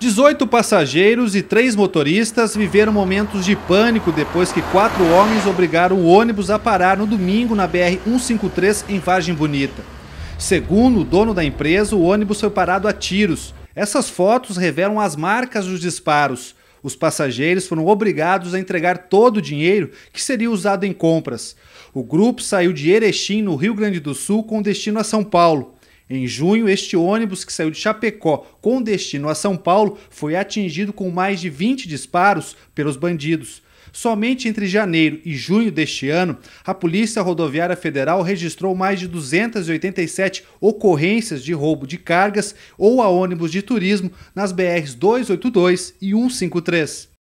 18 passageiros e 3 motoristas viveram momentos de pânico depois que quatro homens obrigaram o ônibus a parar no domingo na BR-153 em Vargem Bonita. Segundo o dono da empresa, o ônibus foi parado a tiros. Essas fotos revelam as marcas dos disparos. Os passageiros foram obrigados a entregar todo o dinheiro que seria usado em compras. O grupo saiu de Erechim, no Rio Grande do Sul, com destino a São Paulo. Em junho, este ônibus que saiu de Chapecó com destino a São Paulo foi atingido com mais de 20 disparos pelos bandidos. Somente entre janeiro e junho deste ano, a Polícia Rodoviária Federal registrou mais de 287 ocorrências de roubo de cargas ou a ônibus de turismo nas BRs 282 e 153.